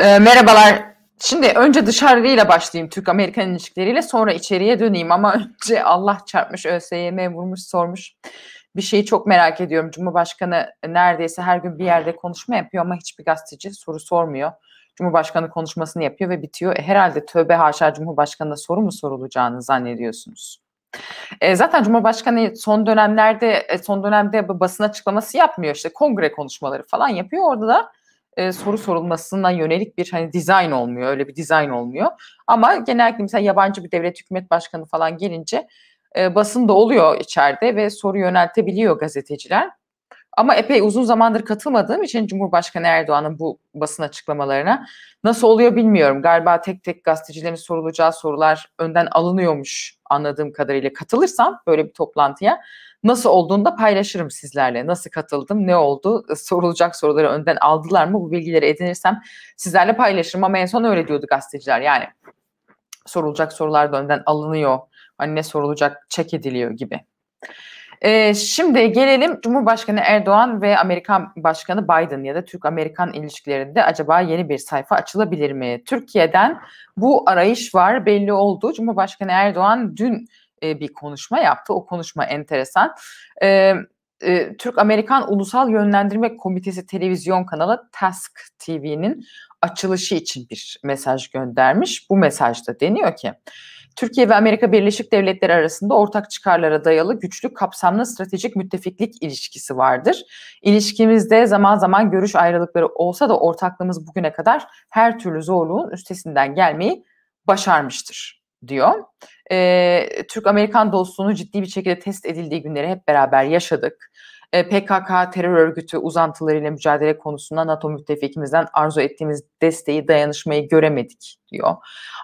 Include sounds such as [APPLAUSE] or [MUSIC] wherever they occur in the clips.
E, merhabalar. Şimdi önce dışarıyla başlayayım Türk-Amerikan ilişkileriyle sonra içeriye döneyim ama önce Allah çarpmış ÖSYM vurmuş sormuş bir şeyi çok merak ediyorum. Cumhurbaşkanı neredeyse her gün bir yerde konuşma yapıyor ama hiçbir gazeteci soru sormuyor. Cumhurbaşkanı konuşmasını yapıyor ve bitiyor. E, herhalde tövbe haşa Cumhurbaşkanı'na soru mu sorulacağını zannediyorsunuz? E, zaten Cumhurbaşkanı son dönemlerde e, son dönemde basın açıklaması yapmıyor işte kongre konuşmaları falan yapıyor. Orada da e, soru sorulmasına yönelik bir hani dizayn olmuyor. Öyle bir dizayn olmuyor. Ama genellikle mesela yabancı bir devlet hükümet başkanı falan gelince e, basın da oluyor içeride ve soru yöneltebiliyor gazeteciler. Ama epey uzun zamandır katılmadığım için Cumhurbaşkanı Erdoğan'ın bu basın açıklamalarına nasıl oluyor bilmiyorum. Galiba tek tek gazetecilerin sorulacağı sorular önden alınıyormuş anladığım kadarıyla. Katılırsam böyle bir toplantıya nasıl olduğunu da paylaşırım sizlerle. Nasıl katıldım, ne oldu, sorulacak soruları önden aldılar mı bu bilgileri edinirsem sizlerle paylaşırım. Ama en son öyle diyordu gazeteciler yani sorulacak sorular da önden alınıyor. Hani ne sorulacak çek ediliyor gibi. E, şimdi gelelim Cumhurbaşkanı Erdoğan ve Amerikan Başkanı Biden ya da Türk-Amerikan ilişkilerinde acaba yeni bir sayfa açılabilir mi? Türkiye'den bu arayış var belli oldu. Cumhurbaşkanı Erdoğan dün e, bir konuşma yaptı. O konuşma enteresan. Ee, e, Türk-Amerikan Ulusal Yönlendirme Komitesi televizyon kanalı Task TV'nin açılışı için bir mesaj göndermiş. Bu mesajda deniyor ki Türkiye ve Amerika Birleşik Devletleri arasında ortak çıkarlara dayalı güçlü kapsamlı stratejik müttefiklik ilişkisi vardır. İlişkimizde zaman zaman görüş ayrılıkları olsa da ortaklığımız bugüne kadar her türlü zorluğun üstesinden gelmeyi başarmıştır diyor. E, Türk-Amerikan dostluğunu ciddi bir şekilde test edildiği günleri hep beraber yaşadık. E, ee, PKK terör örgütü uzantılarıyla mücadele konusunda NATO müttefikimizden arzu ettiğimiz desteği, dayanışmayı göremedik diyor.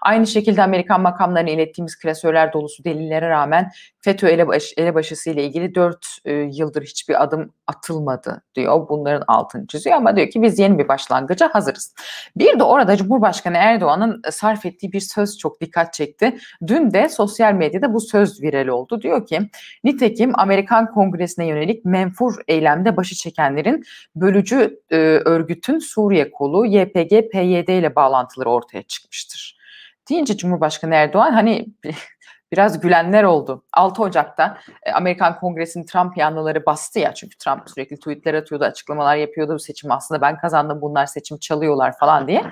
Aynı şekilde Amerikan makamlarına ilettiğimiz klasörler dolusu delillere rağmen FETÖ elebaş, elebaşısı ile ilgili 4 e, yıldır hiçbir adım atılmadı diyor. Bunların altını çiziyor ama diyor ki biz yeni bir başlangıca hazırız. Bir de orada Cumhurbaşkanı Erdoğan'ın e, sarf ettiği bir söz çok dikkat çekti. Dün de sosyal medyada bu söz viral oldu. Diyor ki nitekim Amerikan Kongresi'ne yönelik menfur eylemde başı çekenlerin bölücü e, örgütün Suriye kolu YPG-PYD ile bağlantıları ortaya çıktı çıkmıştır. Deyince Cumhurbaşkanı Erdoğan hani [LAUGHS] biraz gülenler oldu. 6 Ocak'ta e, Amerikan Kongresi'nin Trump yanlıları bastı ya çünkü Trump sürekli tweetler atıyordu, açıklamalar yapıyordu. Bu seçim aslında ben kazandım bunlar seçim çalıyorlar falan diye.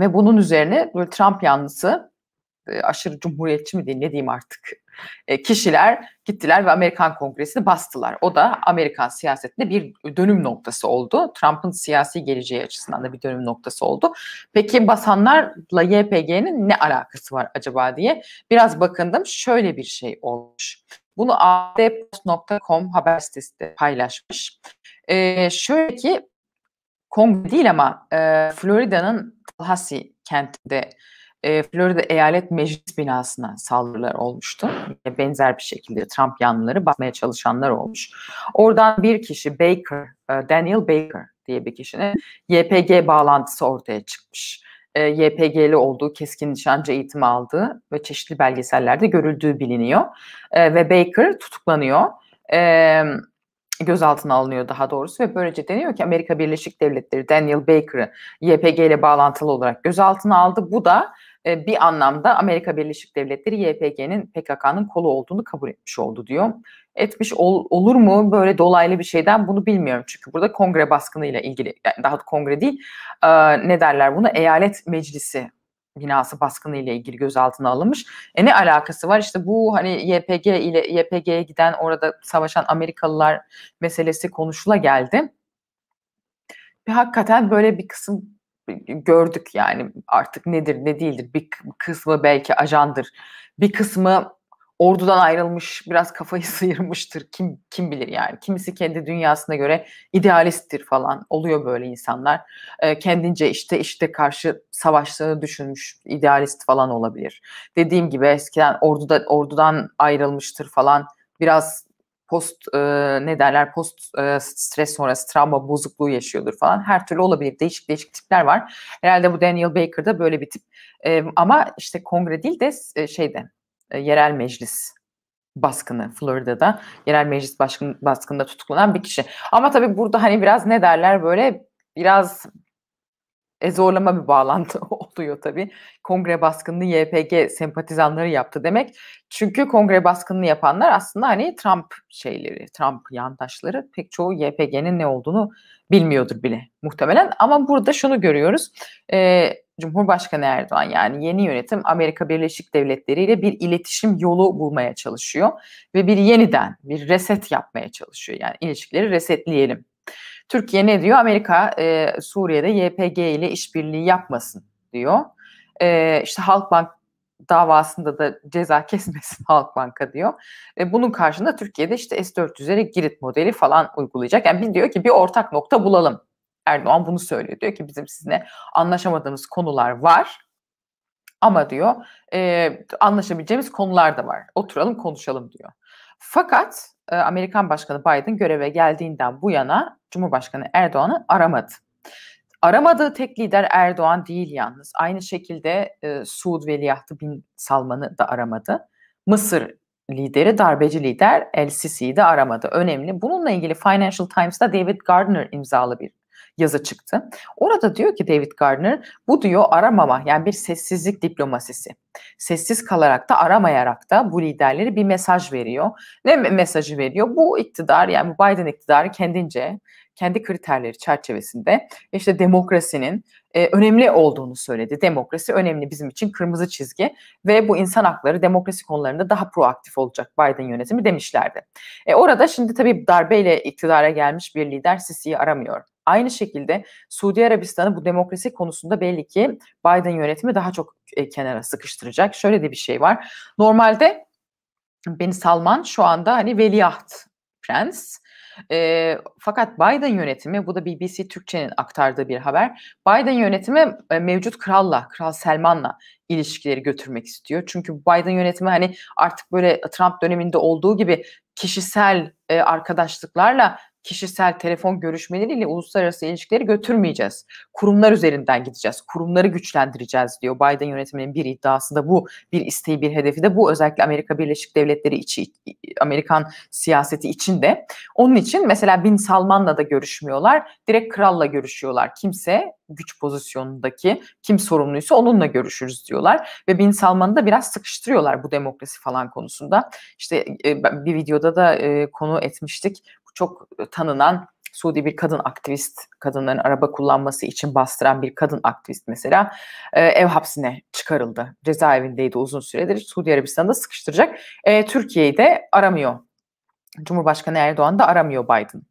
Ve bunun üzerine böyle Trump yanlısı e, aşırı cumhuriyetçi mi diyeyim ne diyeyim artık e, kişiler gittiler ve Amerikan Kongresi'ni bastılar. O da Amerikan siyasetinde bir dönüm noktası oldu. Trump'ın siyasi geleceği açısından da bir dönüm noktası oldu. Peki basanlarla YPG'nin ne alakası var acaba diye biraz bakındım. Şöyle bir şey olmuş. Bunu adpost.com haber sitesi de paylaşmış. Ee, şöyle ki Kongre değil ama e, Florida'nın Tallahassee kentinde ee, Florida Eyalet Meclis binasına saldırılar olmuştu. Benzer bir şekilde Trump yanlıları bakmaya çalışanlar olmuş. Oradan bir kişi Baker, e, Daniel Baker diye bir kişinin YPG bağlantısı ortaya çıkmış. E, YPG'li olduğu keskin nişancı eğitimi aldığı ve çeşitli belgesellerde görüldüğü biliniyor. E, ve Baker tutuklanıyor. gözaltına alınıyor daha doğrusu ve böylece deniyor ki Amerika Birleşik Devletleri Daniel Baker'ı YPG ile bağlantılı olarak gözaltına aldı. Bu da e, bir anlamda Amerika Birleşik Devletleri YPG'nin PKK'nın kolu olduğunu kabul etmiş oldu diyor. Etmiş ol, olur mu böyle dolaylı bir şeyden bunu bilmiyorum. Çünkü burada kongre baskınıyla ilgili yani daha kongre değil e, ne derler bunu eyalet meclisi binası baskını ile ilgili gözaltına alınmış. E ne alakası var? İşte bu hani YPG ile YPG'ye giden orada savaşan Amerikalılar meselesi konuşula geldi. Ve hakikaten böyle bir kısım gördük yani artık nedir ne değildir. Bir kısmı belki ajandır. Bir kısmı ordudan ayrılmış, biraz kafayı [LAUGHS] sıyırmıştır. Kim kim bilir yani. Kimisi kendi dünyasına göre idealisttir falan. Oluyor böyle insanlar. E, kendince işte işte karşı savaşlarını düşünmüş idealist falan olabilir. Dediğim gibi eskiden orduda ordudan ayrılmıştır falan. Biraz post e, ne derler post e, stres sonrası travma bozukluğu yaşıyordur falan. Her türlü olabilir. Değişik değişik tipler var. Herhalde bu Daniel Baker Baker'da böyle bir tip. E, ama işte kongre değil de e, şeyde e, yerel meclis baskını Florida'da yerel meclis başkın, baskında tutuklanan bir kişi. Ama tabii burada hani biraz ne derler böyle biraz e, zorlama bir bağlantı [LAUGHS] tutuyor tabii. Kongre baskınını YPG sempatizanları yaptı demek. Çünkü kongre baskınını yapanlar aslında hani Trump şeyleri, Trump yandaşları pek çoğu YPG'nin ne olduğunu bilmiyordur bile muhtemelen. Ama burada şunu görüyoruz. E, Cumhurbaşkanı Erdoğan yani yeni yönetim Amerika Birleşik Devletleri ile bir iletişim yolu bulmaya çalışıyor ve bir yeniden bir reset yapmaya çalışıyor. Yani ilişkileri resetleyelim Türkiye ne diyor? Amerika e, Suriye'de YPG ile işbirliği yapmasın diyor. E, işte Halkbank davasında da ceza kesmesin [LAUGHS] Halkbank'a diyor. E, bunun karşında Türkiye'de işte S-400'lere Girit modeli falan uygulayacak. Yani bir diyor ki bir ortak nokta bulalım. Erdoğan bunu söylüyor. Diyor ki bizim sizinle anlaşamadığımız konular var. Ama diyor e, anlaşabileceğimiz konular da var. Oturalım konuşalım diyor. Fakat e, Amerikan Başkanı Biden göreve geldiğinden bu yana Cumhurbaşkanı Erdoğan'ı aramadı. Aramadığı tek lider Erdoğan değil yalnız. Aynı şekilde e, Suud Veliahtı Bin Salman'ı da aramadı. Mısır lideri, darbeci lider El Sisi'yi de aramadı. Önemli. Bununla ilgili Financial Times'ta David Gardner imzalı bir yazı çıktı. Orada diyor ki David Gardner bu diyor aramama yani bir sessizlik diplomasisi. Sessiz kalarak da aramayarak da bu liderleri bir mesaj veriyor. Ne mesajı veriyor? Bu iktidar yani Biden iktidarı kendince kendi kriterleri çerçevesinde işte demokrasinin e, önemli olduğunu söyledi. Demokrasi önemli bizim için kırmızı çizgi ve bu insan hakları demokrasi konularında daha proaktif olacak Biden yönetimi demişlerdi. E, orada şimdi tabii darbeyle iktidara gelmiş bir lider Sisi'yi aramıyor. Aynı şekilde Suudi Arabistan'ı bu demokrasi konusunda belli ki Biden yönetimi daha çok e, kenara sıkıştıracak. Şöyle de bir şey var. Normalde Bin Salman şu anda hani veliaht prens e, fakat Biden yönetimi, bu da BBC Türkçe'nin aktardığı bir haber. Biden yönetimi e, mevcut kralla, Kral Selman'la ilişkileri götürmek istiyor. Çünkü Biden yönetimi hani artık böyle Trump döneminde olduğu gibi kişisel e, arkadaşlıklarla kişisel telefon görüşmeleriyle uluslararası ilişkileri götürmeyeceğiz. Kurumlar üzerinden gideceğiz. Kurumları güçlendireceğiz diyor. Biden yönetiminin bir iddiası da bu. Bir isteği, bir hedefi de bu. Özellikle Amerika Birleşik Devletleri içi, Amerikan siyaseti içinde. Onun için mesela Bin Salman'la da görüşmüyorlar. Direkt kralla görüşüyorlar. Kimse güç pozisyonundaki kim sorumluysa onunla görüşürüz diyorlar. Ve Bin Salman'ı da biraz sıkıştırıyorlar bu demokrasi falan konusunda. İşte e, bir videoda da e, konu etmiştik çok tanınan Suudi bir kadın aktivist, kadınların araba kullanması için bastıran bir kadın aktivist mesela e, ev hapsine çıkarıldı. Cezaevindeydi uzun süredir. Suudi Arabistan'da sıkıştıracak. E, Türkiye'yi de aramıyor. Cumhurbaşkanı Erdoğan da aramıyor Biden.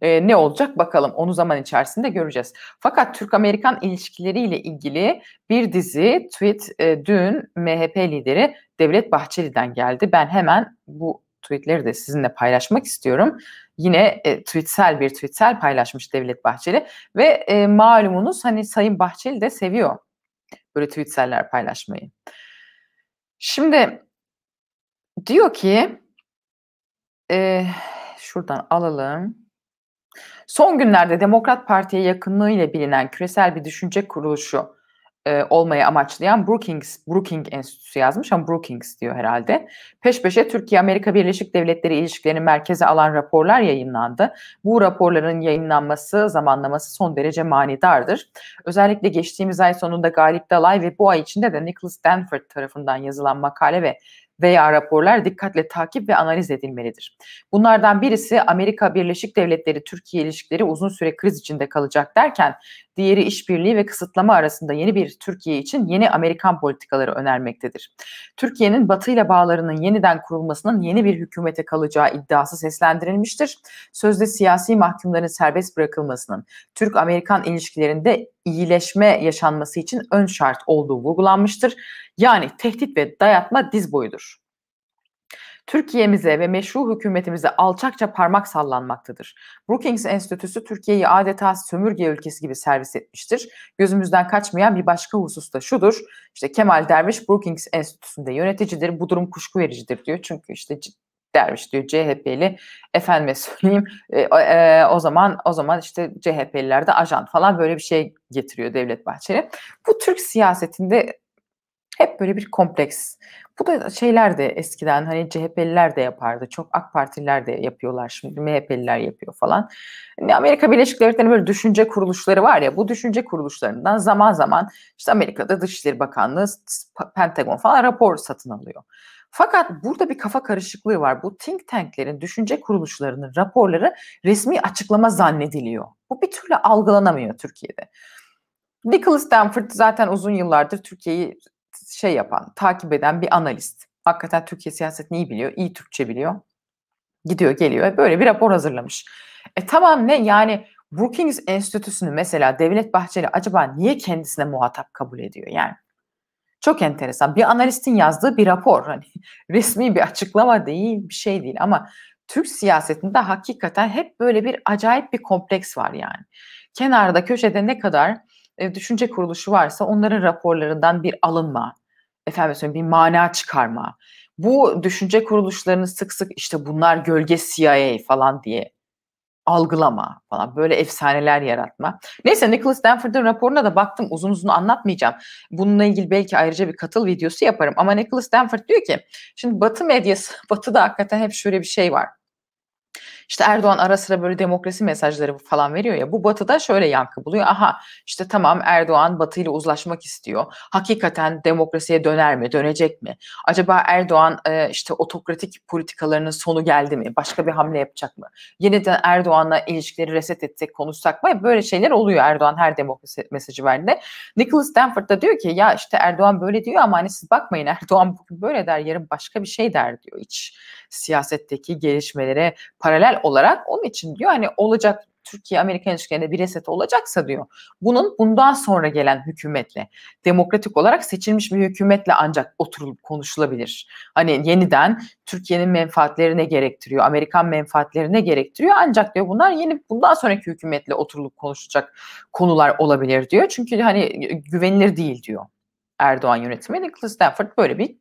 E, ne olacak bakalım onu zaman içerisinde göreceğiz. Fakat Türk-Amerikan ilişkileriyle ilgili bir dizi tweet e, dün MHP lideri Devlet Bahçeli'den geldi. Ben hemen bu tweetleri de sizinle paylaşmak istiyorum. Yine e, tweetsel bir tweetsel paylaşmış Devlet Bahçeli ve e, malumunuz hani Sayın Bahçeli de seviyor böyle tweetseller paylaşmayı. Şimdi diyor ki e, şuradan alalım. Son günlerde Demokrat Parti'ye yakınlığıyla bilinen küresel bir düşünce kuruluşu e, olmayı amaçlayan Brookings, Brookings Enstitüsü yazmış ama Brookings diyor herhalde. Peş peşe Türkiye-Amerika Birleşik Devletleri ilişkilerini merkeze alan raporlar yayınlandı. Bu raporların yayınlanması, zamanlaması son derece manidardır. Özellikle geçtiğimiz ay sonunda Galip Dalay ve bu ay içinde de Nicholas Stanford tarafından yazılan makale ve veya raporlar dikkatle takip ve analiz edilmelidir. Bunlardan birisi Amerika Birleşik Devletleri Türkiye ilişkileri uzun süre kriz içinde kalacak derken diğeri işbirliği ve kısıtlama arasında yeni bir Türkiye için yeni Amerikan politikaları önermektedir. Türkiye'nin Batı ile bağlarının yeniden kurulmasının yeni bir hükümete kalacağı iddiası seslendirilmiştir. Sözde siyasi mahkumların serbest bırakılmasının Türk-Amerikan ilişkilerinde iyileşme yaşanması için ön şart olduğu vurgulanmıştır. Yani tehdit ve dayatma diz boyudur. Türkiye'mize ve meşru hükümetimize alçakça parmak sallanmaktadır. Brookings Enstitüsü Türkiye'yi adeta sömürge ülkesi gibi servis etmiştir. Gözümüzden kaçmayan bir başka husus da şudur. İşte Kemal Derviş Brookings Enstitüsü'nde yöneticidir. Bu durum kuşku vericidir diyor. Çünkü işte dermiş diyor CHP'li. Efendime [LAUGHS] söyleyeyim e, e, o zaman o zaman işte CHP'liler de ajan falan böyle bir şey getiriyor Devlet Bahçeli. Bu Türk siyasetinde hep böyle bir kompleks. Bu da şeyler de eskiden hani CHP'liler de yapardı. Çok AK Partililer de yapıyorlar şimdi MHP'liler yapıyor falan. Yani Amerika Birleşik Devletleri'nin böyle düşünce kuruluşları var ya bu düşünce kuruluşlarından zaman zaman işte Amerika'da Dışişleri Bakanlığı, Pentagon falan rapor satın alıyor. Fakat burada bir kafa karışıklığı var. Bu think tanklerin, düşünce kuruluşlarının raporları resmi açıklama zannediliyor. Bu bir türlü algılanamıyor Türkiye'de. Nicholas Stanford zaten uzun yıllardır Türkiye'yi şey yapan, takip eden bir analist. Hakikaten Türkiye siyasetini iyi biliyor, iyi Türkçe biliyor. Gidiyor geliyor böyle bir rapor hazırlamış. E tamam ne yani Brookings Enstitüsü'nü mesela Devlet Bahçeli acaba niye kendisine muhatap kabul ediyor yani? Çok enteresan. Bir analistin yazdığı bir rapor. Hani [LAUGHS] resmi bir açıklama değil, bir şey değil ama Türk siyasetinde hakikaten hep böyle bir acayip bir kompleks var yani. Kenarda köşede ne kadar e, düşünce kuruluşu varsa onların raporlarından bir alınma, efendim bir mana çıkarma. Bu düşünce kuruluşlarını sık sık işte bunlar gölge CIA falan diye algılama falan böyle efsaneler yaratma. Neyse Nicholas Danford'un raporuna da baktım uzun uzun anlatmayacağım. Bununla ilgili belki ayrıca bir katıl videosu yaparım ama Nicholas Danford diyor ki şimdi batı medyası [LAUGHS] batıda hakikaten hep şöyle bir şey var. İşte Erdoğan ara sıra böyle demokrasi mesajları falan veriyor ya bu batıda şöyle yankı buluyor. Aha işte tamam Erdoğan batıyla uzlaşmak istiyor. Hakikaten demokrasiye döner mi? Dönecek mi? Acaba Erdoğan e, işte otokratik politikalarının sonu geldi mi? Başka bir hamle yapacak mı? Yeniden Erdoğan'la ilişkileri reset etsek konuşsak mı? Böyle şeyler oluyor Erdoğan her demokrasi mesajı verdiğinde. Nicholas Stanford da diyor ki ya işte Erdoğan böyle diyor ama hani siz bakmayın Erdoğan bugün böyle der yarın başka bir şey der diyor. İç siyasetteki gelişmelere paralel temel olarak onun için diyor hani olacak Türkiye-Amerika ilişkilerinde bir reset olacaksa diyor. Bunun bundan sonra gelen hükümetle, demokratik olarak seçilmiş bir hükümetle ancak oturulup konuşulabilir. Hani yeniden Türkiye'nin menfaatlerine gerektiriyor, Amerikan menfaatlerine gerektiriyor. Ancak diyor bunlar yeni bundan sonraki hükümetle oturulup konuşulacak konular olabilir diyor. Çünkü hani e, güvenilir değil diyor Erdoğan yönetimi. Nicholas Stanford böyle bir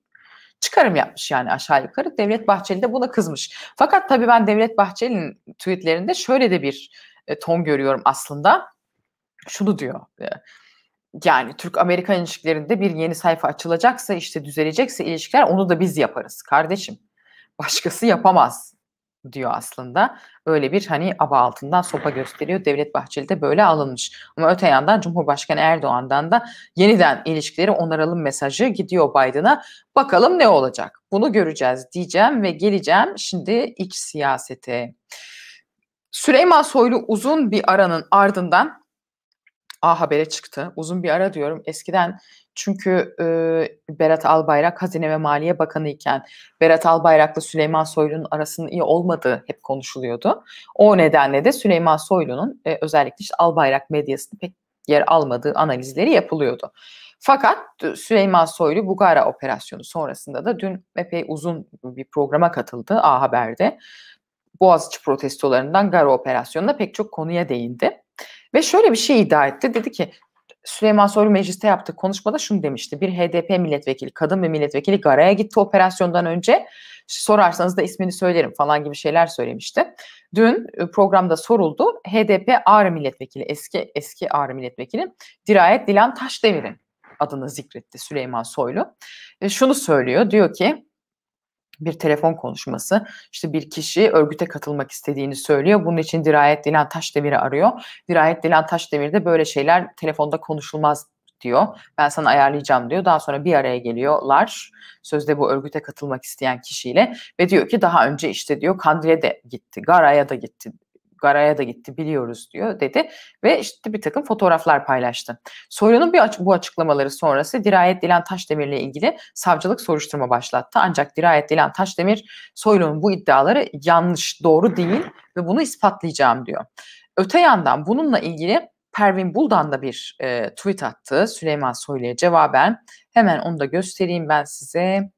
çıkarım yapmış yani aşağı yukarı. Devlet Bahçeli de buna kızmış. Fakat tabii ben Devlet Bahçeli'nin tweetlerinde şöyle de bir e, ton görüyorum aslında. Şunu diyor. E, yani Türk-Amerikan ilişkilerinde bir yeni sayfa açılacaksa işte düzelecekse ilişkiler onu da biz yaparız kardeşim. Başkası yapamaz diyor aslında. öyle bir hani aba altından sopa gösteriyor. Devlet Bahçeli de böyle alınmış. Ama öte yandan Cumhurbaşkanı Erdoğan'dan da yeniden ilişkileri onaralım mesajı gidiyor Biden'a. Bakalım ne olacak? Bunu göreceğiz diyeceğim ve geleceğim şimdi iç siyasete. Süleyman Soylu uzun bir aranın ardından A Haber'e çıktı. Uzun bir ara diyorum. Eskiden çünkü e, Berat Albayrak Hazine ve Maliye Bakanı iken Berat Albayrak'la Süleyman Soylu'nun arasının iyi olmadığı hep konuşuluyordu. O nedenle de Süleyman Soylu'nun e, özellikle işte Albayrak medyasında pek yer almadığı analizleri yapılıyordu. Fakat Süleyman Soylu Bugara operasyonu sonrasında da dün epey uzun bir programa katıldı A Haber'de. Boğaziçi protestolarından Gara operasyonuna pek çok konuya değindi. Ve şöyle bir şey iddia etti. Dedi ki Süleyman Soylu mecliste yaptığı konuşmada şunu demişti. Bir HDP milletvekili, kadın bir milletvekili Gara'ya gitti operasyondan önce. Sorarsanız da ismini söylerim falan gibi şeyler söylemişti. Dün programda soruldu. HDP Ağrı milletvekili, eski eski Ağrı milletvekili Dirayet Dilan Taşdemir'in adını zikretti Süleyman Soylu. E şunu söylüyor, diyor ki bir telefon konuşması işte bir kişi örgüte katılmak istediğini söylüyor. Bunun için Dirayet Dilan Taşdemir'i arıyor. Dirayet Dilan Taşdemir de böyle şeyler telefonda konuşulmaz diyor. Ben sana ayarlayacağım diyor. Daha sonra bir araya geliyorlar. Sözde bu örgüte katılmak isteyen kişiyle ve diyor ki daha önce işte diyor Kandil'e de gitti, Gara'ya da gitti Gara'ya da gitti biliyoruz diyor dedi ve işte bir takım fotoğraflar paylaştı. Soylu'nun bir aç bu açıklamaları sonrası Dirayet Dilan Taşdemir ile ilgili savcılık soruşturma başlattı. Ancak Dirayet Dilan Taşdemir Soylu'nun bu iddiaları yanlış, doğru değil ve bunu ispatlayacağım diyor. Öte yandan bununla ilgili Pervin Buldan da bir e, tweet attı Süleyman Soylu'ya cevaben. Hemen onu da göstereyim ben size.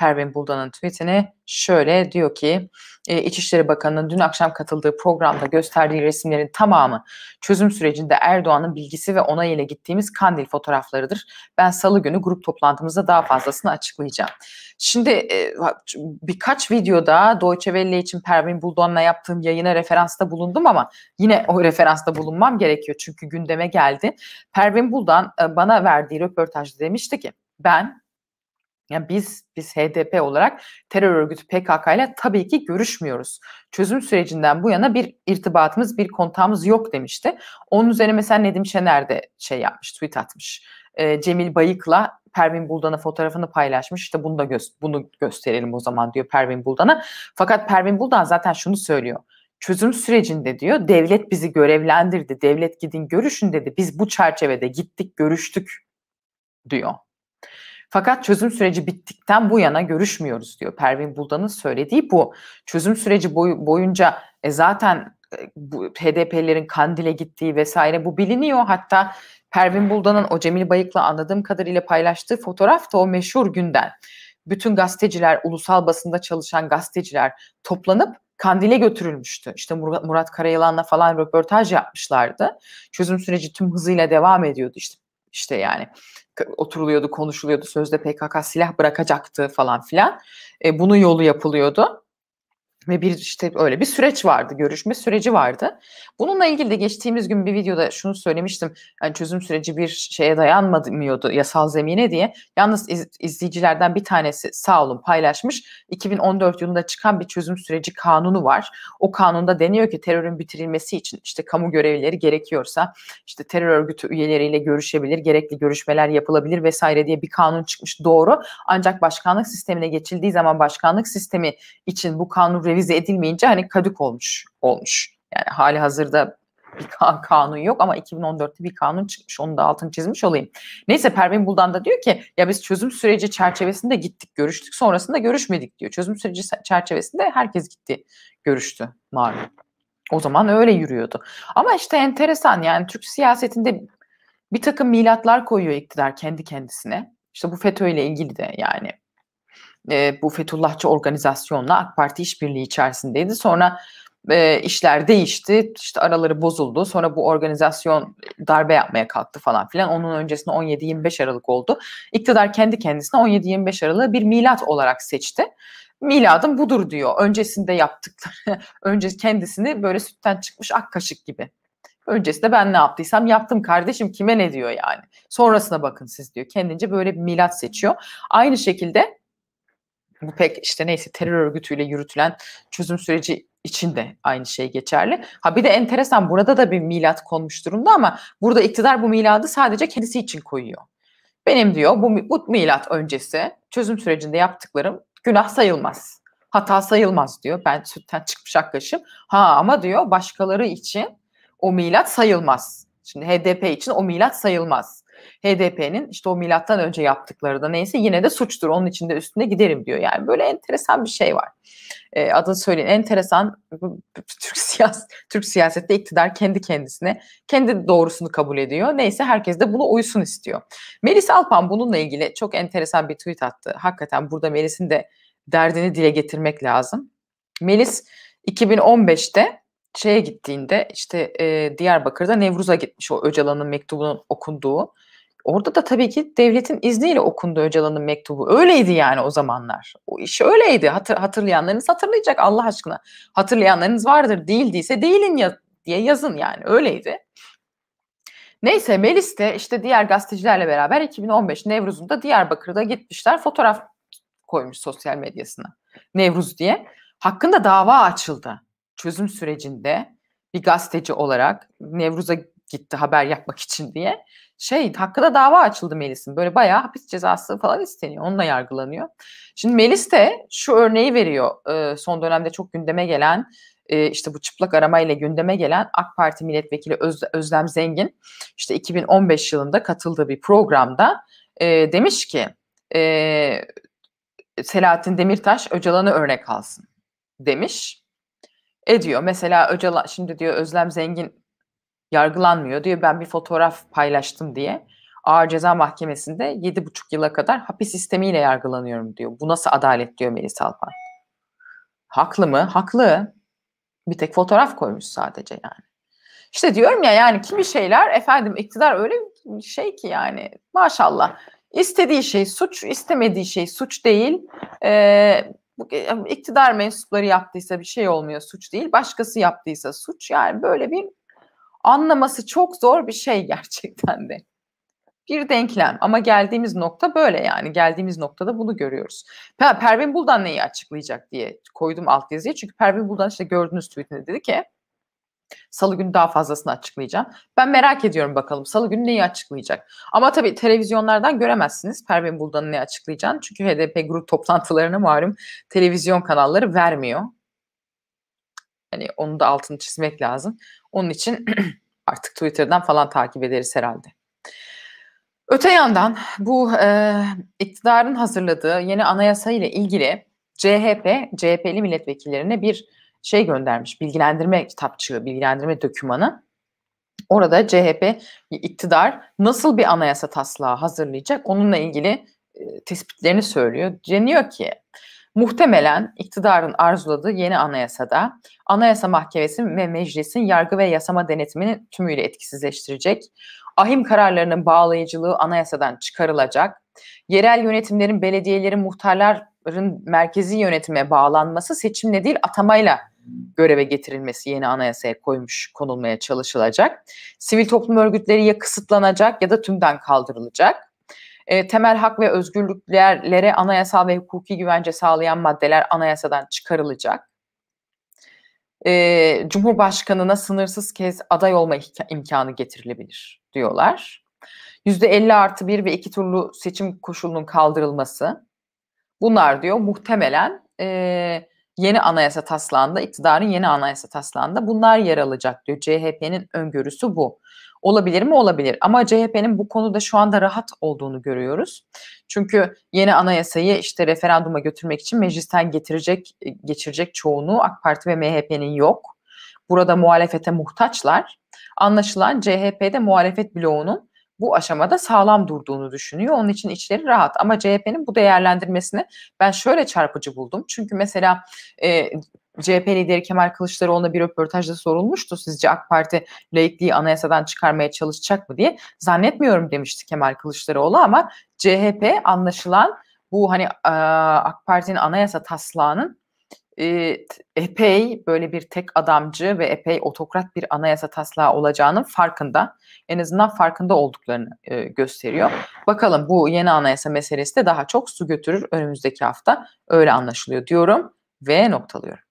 Pervin Buldan'ın tweetini şöyle diyor ki e, İçişleri Bakanı'nın dün akşam katıldığı programda gösterdiği resimlerin tamamı çözüm sürecinde Erdoğan'ın bilgisi ve onayıyla gittiğimiz kandil fotoğraflarıdır. Ben salı günü grup toplantımızda daha fazlasını açıklayacağım. Şimdi e, birkaç videoda Deutsche Welle için Pervin Buldan'la yaptığım yayına referansta bulundum ama yine o referansta bulunmam gerekiyor çünkü gündeme geldi. Pervin Buldan e, bana verdiği röportajda demişti ki ben yani biz biz HDP olarak terör örgütü PKK ile tabii ki görüşmüyoruz. Çözüm sürecinden bu yana bir irtibatımız, bir kontağımız yok demişti. Onun üzerine mesela Nedim Şener de şey yapmış, tweet atmış. E, Cemil Bayık'la Pervin Buldan'a fotoğrafını paylaşmış. İşte bunu da gö- bunu gösterelim o zaman diyor Pervin Buldan'a. Fakat Pervin Buldan zaten şunu söylüyor çözüm sürecinde diyor devlet bizi görevlendirdi. Devlet gidin görüşün dedi. Biz bu çerçevede gittik görüştük diyor. Fakat çözüm süreci bittikten bu yana görüşmüyoruz diyor. Pervin Buldan'ın söylediği bu. Çözüm süreci boy, boyunca e, zaten e, HDP'lerin Kandil'e gittiği vesaire bu biliniyor. Hatta Pervin Buldan'ın o Cemil Bayık'la anladığım kadarıyla paylaştığı fotoğraf da o meşhur günden. Bütün gazeteciler, ulusal basında çalışan gazeteciler toplanıp Kandil'e götürülmüştü. İşte Murat, Murat Karayılan'la falan röportaj yapmışlardı. Çözüm süreci tüm hızıyla devam ediyordu işte İşte yani oturuluyordu, konuşuluyordu. Sözde PKK silah bırakacaktı falan filan. E, bunun yolu yapılıyordu ve bir işte öyle bir süreç vardı, görüşme süreci vardı. Bununla ilgili de geçtiğimiz gün bir videoda şunu söylemiştim. Yani çözüm süreci bir şeye dayanmıyordu yasal zemine diye. Yalnız iz, izleyicilerden bir tanesi sağ olun paylaşmış. 2014 yılında çıkan bir çözüm süreci kanunu var. O kanunda deniyor ki terörün bitirilmesi için işte kamu görevlileri gerekiyorsa işte terör örgütü üyeleriyle görüşebilir, gerekli görüşmeler yapılabilir vesaire diye bir kanun çıkmış doğru. Ancak başkanlık sistemine geçildiği zaman başkanlık sistemi için bu kanun revize edilmeyince hani kadük olmuş olmuş. Yani hali hazırda bir kanun yok ama 2014'te bir kanun çıkmış. Onu da altını çizmiş olayım. Neyse Pervin Buldan da diyor ki ya biz çözüm süreci çerçevesinde gittik görüştük sonrasında görüşmedik diyor. Çözüm süreci çerçevesinde herkes gitti görüştü malum. O zaman öyle yürüyordu. Ama işte enteresan yani Türk siyasetinde bir takım milatlar koyuyor iktidar kendi kendisine. İşte bu FETÖ ile ilgili de yani e, bu Fethullahçı organizasyonla AK Parti işbirliği içerisindeydi. Sonra e, işler değişti, işte araları bozuldu. Sonra bu organizasyon darbe yapmaya kalktı falan filan. Onun öncesinde 17-25 Aralık oldu. İktidar kendi kendisine 17-25 Aralık'ı bir milat olarak seçti. Miladım budur diyor. Öncesinde yaptıkları, [LAUGHS] önce kendisini böyle sütten çıkmış ak kaşık gibi Öncesinde ben ne yaptıysam yaptım kardeşim kime ne diyor yani. Sonrasına bakın siz diyor. Kendince böyle bir milat seçiyor. Aynı şekilde bu pek işte neyse terör örgütüyle yürütülen çözüm süreci için de aynı şey geçerli. Ha bir de enteresan burada da bir milat konmuş durumda ama burada iktidar bu miladı sadece kendisi için koyuyor. Benim diyor bu, bu milat öncesi çözüm sürecinde yaptıklarım günah sayılmaz. Hata sayılmaz diyor. Ben sütten çıkmış akkaşım. Ha ama diyor başkaları için o milat sayılmaz. Şimdi HDP için o milat sayılmaz HDP'nin işte o milattan önce yaptıkları da neyse yine de suçtur. Onun için de üstüne giderim diyor. Yani böyle enteresan bir şey var. E, adını söyleyin. Enteresan Türk [LAUGHS] siyas Türk siyasette iktidar kendi kendisine kendi doğrusunu kabul ediyor. Neyse herkes de bunu uysun istiyor. Melis Alpan bununla ilgili çok enteresan bir tweet attı. Hakikaten burada Melis'in de derdini dile getirmek lazım. Melis 2015'te şeye gittiğinde işte e, Diyarbakır'da Nevruz'a gitmiş o Öcalan'ın mektubunun okunduğu Orada da tabii ki devletin izniyle okundu Öcalan'ın mektubu. Öyleydi yani o zamanlar. O iş öyleydi. Hatır, hatırlayanlarınız hatırlayacak Allah aşkına. Hatırlayanlarınız vardır. Değildiyse değilin ya, diye yazın yani. Öyleydi. Neyse Melis de işte diğer gazetecilerle beraber 2015 Nevruz'unda Diyarbakır'da gitmişler. Fotoğraf koymuş sosyal medyasına. Nevruz diye. Hakkında dava açıldı. Çözüm sürecinde bir gazeteci olarak Nevruz'a gitti haber yapmak için diye şey hakkında dava açıldı Melis'in. Böyle bayağı hapis cezası falan isteniyor. Onunla yargılanıyor. Şimdi Melis de şu örneği veriyor. E, son dönemde çok gündeme gelen e, işte bu çıplak aramayla gündeme gelen AK Parti milletvekili Öz, Özlem Zengin işte 2015 yılında katıldığı bir programda e, demiş ki e, Selahattin Demirtaş Öcalan'ı örnek alsın demiş. E diyor mesela Öcalan şimdi diyor Özlem Zengin yargılanmıyor diyor ben bir fotoğraf paylaştım diye ağır ceza mahkemesinde 7,5 yıla kadar hapis sistemiyle yargılanıyorum diyor. Bu nasıl adalet diyor Melis Alpan. Haklı mı? Haklı. Bir tek fotoğraf koymuş sadece yani. İşte diyorum ya yani kimi şeyler efendim iktidar öyle bir şey ki yani maşallah istediği şey suç istemediği şey suç değil. Ee, iktidar mensupları yaptıysa bir şey olmuyor suç değil. Başkası yaptıysa suç yani böyle bir anlaması çok zor bir şey [LAUGHS] gerçekten de. Bir denklem ama geldiğimiz nokta böyle yani geldiğimiz noktada bunu görüyoruz. Per Pervin Buldan neyi açıklayacak diye koydum alt yazıya çünkü Pervin Buldan işte gördüğünüz tweetinde dedi ki Salı günü daha fazlasını açıklayacağım. Ben merak ediyorum bakalım salı günü neyi açıklayacak. Ama tabii televizyonlardan göremezsiniz Pervin Buldan'ın ne açıklayacağını. Çünkü HDP grup toplantılarını malum televizyon kanalları vermiyor. Hani onu da altını çizmek lazım. Onun için [CLEARS THROAT] artık Twitter'dan falan takip ederiz herhalde. Öte yandan bu e, iktidarın hazırladığı yeni anayasa ile ilgili CHP, CHP'li milletvekillerine bir şey göndermiş. Bilgilendirme kitapçığı, bilgilendirme dökümanı. Orada CHP iktidar nasıl bir anayasa taslağı hazırlayacak onunla ilgili e, tespitlerini söylüyor. Deniyor ki Muhtemelen iktidarın arzuladığı yeni anayasada Anayasa Mahkemesi ve Meclis'in yargı ve yasama denetimini tümüyle etkisizleştirecek, ahim kararlarının bağlayıcılığı anayasadan çıkarılacak, yerel yönetimlerin, belediyelerin, muhtarların merkezi yönetime bağlanması seçimle değil atamayla göreve getirilmesi yeni anayasaya koymuş konulmaya çalışılacak. Sivil toplum örgütleri ya kısıtlanacak ya da tümden kaldırılacak e, temel hak ve özgürlüklere anayasal ve hukuki güvence sağlayan maddeler anayasadan çıkarılacak. E, Cumhurbaşkanına sınırsız kez aday olma imkanı getirilebilir diyorlar. %50 artı 1 ve 2 turlu seçim koşulunun kaldırılması. Bunlar diyor muhtemelen e, yeni anayasa taslağında, iktidarın yeni anayasa taslağında bunlar yer alacak diyor. CHP'nin öngörüsü bu. Olabilir mi? Olabilir. Ama CHP'nin bu konuda şu anda rahat olduğunu görüyoruz. Çünkü yeni anayasayı işte referanduma götürmek için meclisten getirecek e, geçirecek çoğunluğu AK Parti ve MHP'nin yok. Burada muhalefete muhtaçlar. Anlaşılan CHP'de muhalefet bloğunun bu aşamada sağlam durduğunu düşünüyor. Onun için içleri rahat. Ama CHP'nin bu değerlendirmesini ben şöyle çarpıcı buldum. Çünkü mesela e, CHP lideri Kemal Kılıçdaroğlu'na bir röportajda sorulmuştu. Sizce AK Parti laikliği anayasadan çıkarmaya çalışacak mı diye. Zannetmiyorum demişti Kemal Kılıçdaroğlu ama CHP anlaşılan bu hani AK Parti'nin anayasa taslağının epey böyle bir tek adamcı ve epey otokrat bir anayasa taslağı olacağının farkında. En azından farkında olduklarını gösteriyor. Bakalım bu yeni anayasa meselesi de daha çok su götürür önümüzdeki hafta. Öyle anlaşılıyor diyorum ve noktalıyorum.